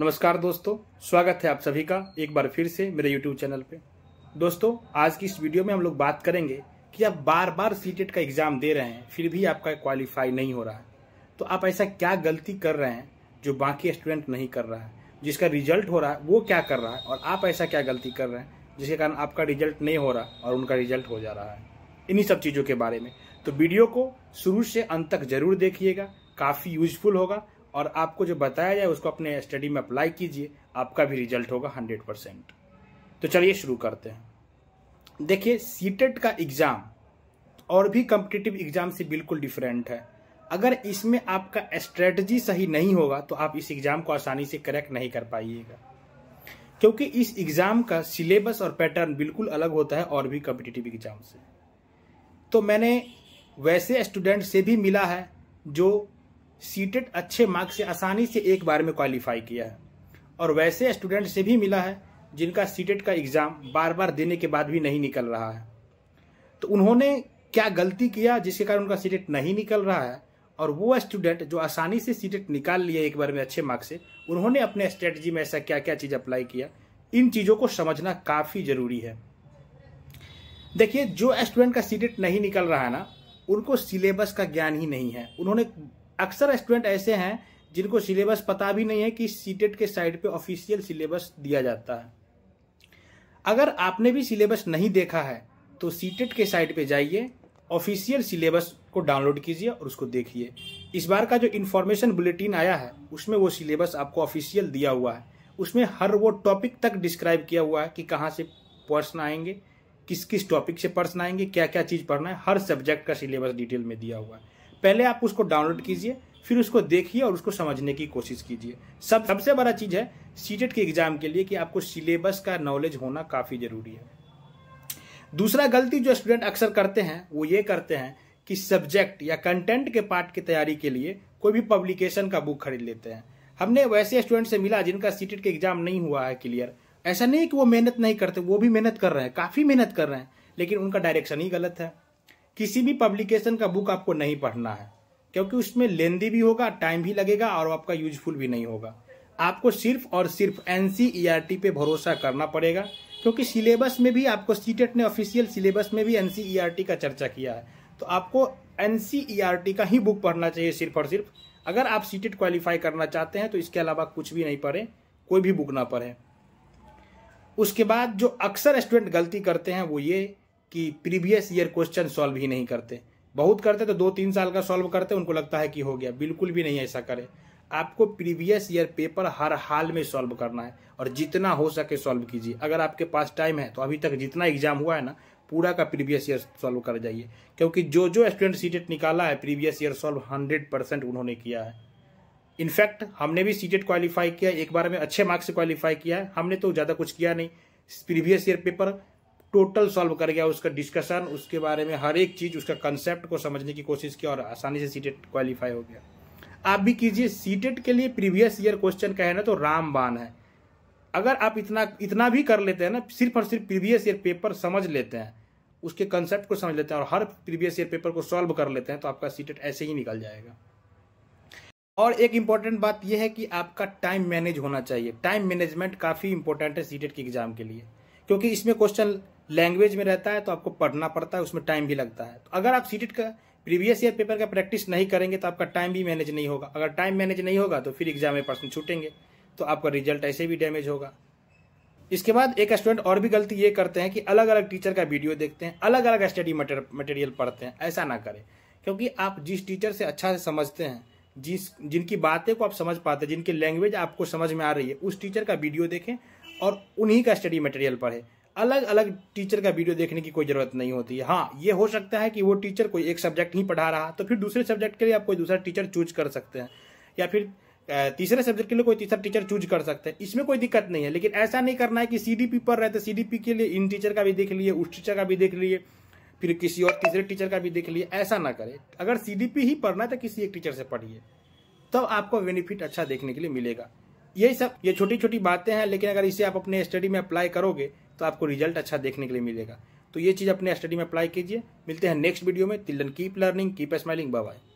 नमस्कार दोस्तों स्वागत है आप सभी का एक बार फिर से मेरे यूट्यूब चैनल पे दोस्तों आज की इस वीडियो में हम लोग बात करेंगे कि आप बार बार सीटेट का एग्जाम दे रहे हैं फिर भी आपका क्वालिफाई नहीं हो रहा है तो आप ऐसा क्या गलती कर रहे हैं जो बाकी स्टूडेंट नहीं कर रहा है जिसका रिजल्ट हो रहा है वो क्या कर रहा है और आप ऐसा क्या गलती कर रहे हैं जिसके कारण आपका रिजल्ट नहीं हो रहा और उनका रिजल्ट हो जा रहा है इन्हीं सब चीज़ों के बारे में तो वीडियो को शुरू से अंत तक जरूर देखिएगा काफ़ी यूजफुल होगा और आपको जो बताया जाए उसको अपने स्टडी में अप्लाई कीजिए आपका भी रिजल्ट होगा हंड्रेड परसेंट तो चलिए शुरू करते हैं देखिए सीटेट e का एग्ज़ाम और भी कम्पिटिटिव एग्ज़ाम से बिल्कुल डिफरेंट है अगर इसमें आपका स्ट्रेटजी सही नहीं होगा तो आप इस एग्ज़ाम को आसानी से करेक्ट नहीं कर पाइएगा क्योंकि इस एग्ज़ाम का सिलेबस और पैटर्न बिल्कुल अलग होता है और भी कम्पिटिटिव एग्ज़ाम से तो मैंने वैसे स्टूडेंट से भी मिला है जो सीटेट अच्छे मार्क्स से आसानी से एक बार में क्वालिफाई किया है और वैसे स्टूडेंट से भी मिला है जिनका सीटेट का एग्ज़ाम बार बार देने के बाद भी नहीं निकल रहा है तो उन्होंने क्या गलती किया जिसके कारण उनका सीटेट नहीं निकल रहा है और वो स्टूडेंट जो आसानी से सीटेट निकाल लिए एक बार में अच्छे मार्क्स से उन्होंने अपने स्ट्रेटजी में ऐसा क्या क्या चीज़ अप्लाई किया इन चीज़ों को समझना काफ़ी ज़रूरी है देखिए जो स्टूडेंट का सीटेट नहीं निकल रहा है ना उनको सिलेबस का ज्ञान ही नहीं है उन्होंने अक्सर स्टूडेंट ऐसे हैं जिनको सिलेबस पता भी नहीं है कि सीटेट के साइड पे ऑफिशियल सिलेबस दिया जाता है अगर आपने भी सिलेबस नहीं देखा है तो सीटेट के साइट पे जाइए ऑफिशियल सिलेबस को डाउनलोड कीजिए और उसको देखिए इस बार का जो इन्फॉर्मेशन बुलेटिन आया है उसमें वो सिलेबस आपको ऑफिशियल दिया हुआ है उसमें हर वो टॉपिक तक डिस्क्राइब किया हुआ है कि कहाँ से पर्सन आएंगे किस किस टॉपिक से पर्सन आएंगे क्या क्या चीज़ पढ़ना है हर सब्जेक्ट का सिलेबस डिटेल में दिया हुआ है पहले आप उसको डाउनलोड कीजिए फिर उसको देखिए और उसको समझने की कोशिश कीजिए सब सबसे बड़ा चीज़ है सीटेट e के एग्जाम के लिए कि आपको सिलेबस का नॉलेज होना काफ़ी ज़रूरी है दूसरा गलती जो स्टूडेंट अक्सर करते हैं वो ये करते हैं कि सब्जेक्ट या कंटेंट के पार्ट की तैयारी के लिए कोई भी पब्लिकेशन का बुक खरीद लेते हैं हमने वैसे स्टूडेंट से मिला जिनका सीटेट e के एग्जाम नहीं हुआ है क्लियर ऐसा नहीं कि वो मेहनत नहीं करते वो भी मेहनत कर रहे हैं काफ़ी मेहनत कर रहे हैं लेकिन उनका डायरेक्शन ही गलत है किसी भी पब्लिकेशन का बुक आपको नहीं पढ़ना है क्योंकि उसमें लेंदी भी होगा टाइम भी लगेगा और आपका यूजफुल भी नहीं होगा आपको सिर्फ और सिर्फ एन e पे भरोसा करना पड़ेगा क्योंकि सिलेबस में भी आपको सीटेट e ने ऑफिशियल सिलेबस में भी एन e का चर्चा किया है तो आपको एन का ही बुक पढ़ना चाहिए सिर्फ और सिर्फ अगर आप सीटेट क्वालिफाई करना चाहते हैं तो इसके अलावा कुछ भी नहीं पढ़ें कोई भी बुक ना पढ़ें उसके बाद जो अक्सर स्टूडेंट गलती करते हैं वो ये कि प्रीवियस ईयर क्वेश्चन सॉल्व ही नहीं करते बहुत करते तो दो तीन साल का सॉल्व करते उनको लगता है कि हो गया बिल्कुल भी नहीं ऐसा करें आपको प्रीवियस ईयर पेपर हर हाल में सॉल्व करना है और जितना हो सके सॉल्व कीजिए अगर आपके पास टाइम है तो अभी तक जितना एग्जाम हुआ है ना पूरा का प्रीवियस ईयर सॉल्व कर जाइए क्योंकि जो जो स्टूडेंट सीटेट निकाला है previous year solve hundred percent उन्होंने किया है इनफैक्ट हमने भी सीटेट क्वालिफाई किया एक बार में अच्छे मार्क्स से क्वालिफाई किया है हमने तो ज़्यादा कुछ किया नहीं previous year paper total solve कर गया उसका डिस्कशन उसके बारे में हर एक चीज़ उसका कंसेप्ट को समझने की कोशिश की और आसानी से सीटेट क्वालिफाई e हो गया आप भी कीजिए सीटेट e के लिए प्रीवियस ईयर क्वेश्चन का है ना तो रामबान है अगर आप इतना इतना भी कर लेते हैं ना सिर्फ और सिर्फ प्रीवियस ईयर पेपर समझ लेते हैं उसके कंसेप्ट को समझ लेते हैं और हर प्रीवियस ईयर पेपर को सॉल्व कर लेते हैं तो आपका सीटेट e ऐसे ही निकल जाएगा और एक इम्पॉर्टेंट बात यह है कि आपका टाइम मैनेज होना चाहिए टाइम मैनेजमेंट काफ़ी इंपॉर्टेंट है सीटेट के एग्जाम के लिए क्योंकि इसमें क्वेश्चन लैंग्वेज में रहता है तो आपको पढ़ना पड़ता है उसमें टाइम भी लगता है तो अगर आप सीटेट e का प्रीवियस ईयर पेपर का प्रैक्टिस नहीं करेंगे तो आपका टाइम भी मैनेज नहीं होगा अगर टाइम मैनेज नहीं होगा तो फिर एग्जाम में पर्सन छूटेंगे तो आपका रिजल्ट ऐसे भी डैमेज होगा इसके बाद एक स्टूडेंट और भी गलती ये करते हैं कि अलग अलग टीचर का वीडियो देखते हैं अलग अलग स्टडी मटेरियल पढ़ते हैं ऐसा ना करें क्योंकि आप जिस टीचर से अच्छा से समझते हैं जिस जिनकी बातें को आप समझ पाते हैं जिनकी लैंग्वेज आपको समझ में आ रही है उस टीचर का वीडियो देखें और उन्हीं का स्टडी मटेरियल पढ़ें अलग अलग टीचर का वीडियो देखने की कोई जरूरत नहीं होती है हाँ ये हो सकता है कि वो टीचर कोई एक सब्जेक्ट ही पढ़ा रहा तो फिर दूसरे सब्जेक्ट के लिए आप कोई दूसरा टीचर चूज कर सकते हैं या फिर तीसरे सब्जेक्ट के लिए कोई तीसरा टीचर चूज कर सकते हैं इसमें कोई दिक्कत नहीं है लेकिन ऐसा नहीं करना है कि सीडीपी पर रहते सीडीपी तो के लिए इन टीचर का भी देख लिए उस टीचर का भी देख लिए फिर किसी और तीसरे टीचर का भी देख लिए ऐसा ना करें अगर सीडीपी ही पढ़ना है तो किसी एक टीचर से पढ़िए तब तो आपको बेनिफिट अच्छा देखने के लिए मिलेगा यही सब ये छोटी छोटी बातें हैं लेकिन अगर इसे आप अपने स्टडी में अप्लाई करोगे तो आपको रिजल्ट अच्छा देखने के लिए मिलेगा तो ये चीज़ अपने स्टडी में अप्लाई कीजिए मिलते हैं नेक्स्ट वीडियो में till then keep learning keep smiling bye